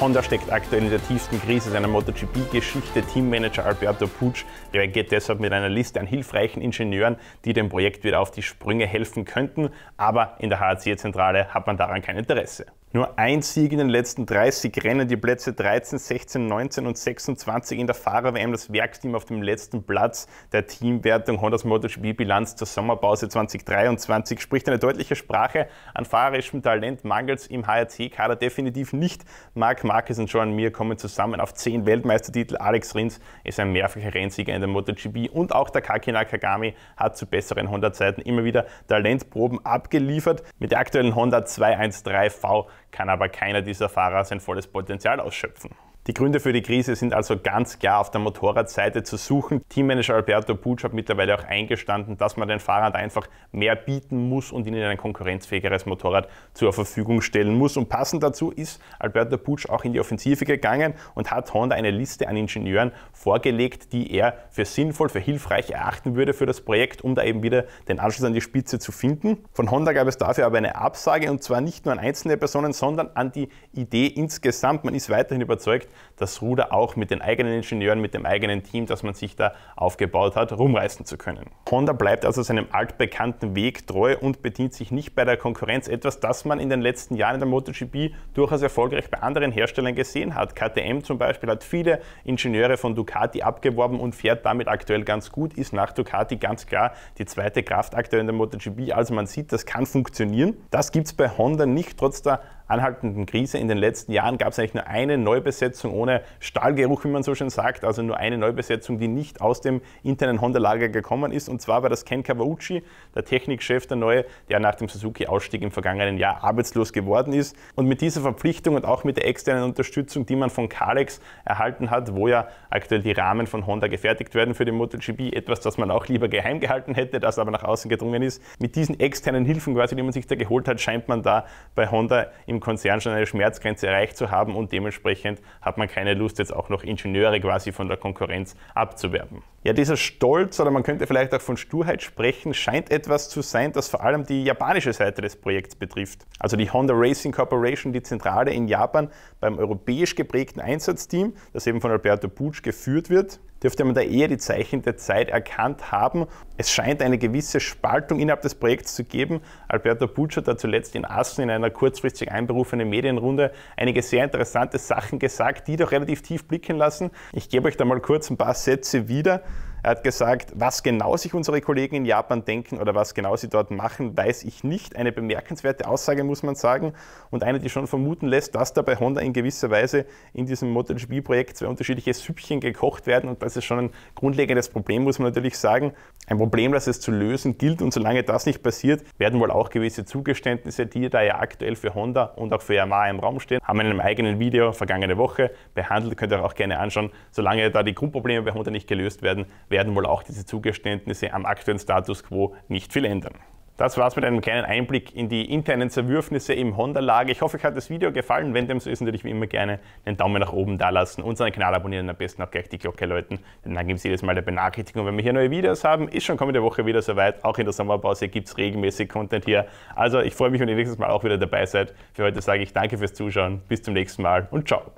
Honda steckt aktuell in der tiefsten Krise seiner MotoGP-Geschichte. Teammanager Alberto Pucci reagiert deshalb mit einer Liste an hilfreichen Ingenieuren, die dem Projekt wieder auf die Sprünge helfen könnten. Aber in der HRC-Zentrale hat man daran kein Interesse. Nur ein Sieg in den letzten 30 Rennen, die Plätze 13, 16, 19 und 26 in der Fahrer-WM. Das Werksteam auf dem letzten Platz der Teamwertung Hondas MotoGP-Bilanz zur Sommerpause 2023 spricht eine deutliche Sprache. An fahrerischem Talent mangels im HRT-Kader definitiv nicht. Marc Marquez und Joan Mir kommen zusammen auf 10 Weltmeistertitel. Alex Rins ist ein mehrfacher Rennsieger in der MotoGP und auch der Kaki Nakagami hat zu besseren Honda-Zeiten immer wieder Talentproben abgeliefert. Mit der aktuellen Honda 213 V kann aber keiner dieser Fahrer sein volles Potenzial ausschöpfen. Die Gründe für die Krise sind also ganz klar auf der Motorradseite zu suchen. Teammanager Alberto Pucci hat mittlerweile auch eingestanden, dass man den Fahrern einfach mehr bieten muss und ihnen ein konkurrenzfähigeres Motorrad zur Verfügung stellen muss. Und passend dazu ist Alberto Pucci auch in die Offensive gegangen und hat Honda eine Liste an Ingenieuren vorgelegt, die er für sinnvoll, für hilfreich erachten würde für das Projekt, um da eben wieder den Anschluss an die Spitze zu finden. Von Honda gab es dafür aber eine Absage und zwar nicht nur an einzelne Personen, sondern an die Idee insgesamt. Man ist weiterhin überzeugt, das Ruder auch mit den eigenen Ingenieuren, mit dem eigenen Team, das man sich da aufgebaut hat, rumreißen zu können. Honda bleibt also seinem altbekannten Weg treu und bedient sich nicht bei der Konkurrenz etwas, das man in den letzten Jahren in der MotoGP durchaus erfolgreich bei anderen Herstellern gesehen hat. KTM zum Beispiel hat viele Ingenieure von Ducati abgeworben und fährt damit aktuell ganz gut, ist nach Ducati ganz klar die zweite Kraft aktuell in der MotoGP. Also man sieht, das kann funktionieren. Das gibt es bei Honda nicht, trotz der anhaltenden Krise in den letzten Jahren gab es eigentlich nur eine Neubesetzung ohne Stahlgeruch, wie man so schön sagt, also nur eine Neubesetzung, die nicht aus dem internen Honda-Lager gekommen ist. Und zwar war das Ken Kawauchi, der Technikchef der Neue, der nach dem Suzuki-Ausstieg im vergangenen Jahr arbeitslos geworden ist. Und mit dieser Verpflichtung und auch mit der externen Unterstützung, die man von Kalex erhalten hat, wo ja aktuell die Rahmen von Honda gefertigt werden für den MotoGP, etwas, das man auch lieber geheim gehalten hätte, das aber nach außen gedrungen ist. Mit diesen externen Hilfen quasi, die man sich da geholt hat, scheint man da bei Honda im im Konzern schon eine Schmerzgrenze erreicht zu haben und dementsprechend hat man keine Lust, jetzt auch noch Ingenieure quasi von der Konkurrenz abzuwerben. Ja, dieser Stolz oder man könnte vielleicht auch von Sturheit sprechen, scheint etwas zu sein, das vor allem die japanische Seite des Projekts betrifft. Also die Honda Racing Corporation, die Zentrale in Japan beim europäisch geprägten Einsatzteam, das eben von Alberto Butsch geführt wird, dürfte man da eher die Zeichen der Zeit erkannt haben. Es scheint eine gewisse Spaltung innerhalb des Projekts zu geben. Alberto Bucci hat da zuletzt in Assen in einer kurzfristig einberufenen Medienrunde einige sehr interessante Sachen gesagt, die doch relativ tief blicken lassen. Ich gebe euch da mal kurz ein paar Sätze wieder. Er hat gesagt, was genau sich unsere Kollegen in Japan denken oder was genau sie dort machen, weiß ich nicht. Eine bemerkenswerte Aussage, muss man sagen. Und eine, die schon vermuten lässt, dass da bei Honda in gewisser Weise in diesem MotoGP-Projekt zwei unterschiedliche Süppchen gekocht werden. Und das ist schon ein grundlegendes Problem, muss man natürlich sagen. Ein Problem, das es zu lösen gilt. Und solange das nicht passiert, werden wohl auch gewisse Zugeständnisse, die da ja aktuell für Honda und auch für Yamaha im Raum stehen, haben wir in einem eigenen Video vergangene Woche behandelt. Könnt ihr auch gerne anschauen. Solange da die Grundprobleme bei Honda nicht gelöst werden, werden werden wohl auch diese Zugeständnisse am aktuellen Status quo nicht viel ändern. Das war's mit einem kleinen Einblick in die internen Zerwürfnisse im Honda-Lager. Ich hoffe, euch hat das Video gefallen. Wenn dem so ist, natürlich wie immer gerne einen Daumen nach oben dalassen, unseren Kanal abonnieren und am besten auch gleich die Glocke läuten, denn dann gibt es jedes Mal eine Benachrichtigung, wenn wir hier neue Videos haben. Ist schon kommende Woche wieder soweit. Auch in der Sommerpause gibt es regelmäßig Content hier. Also ich freue mich, wenn ihr nächstes Mal auch wieder dabei seid. Für heute sage ich danke fürs Zuschauen, bis zum nächsten Mal und ciao.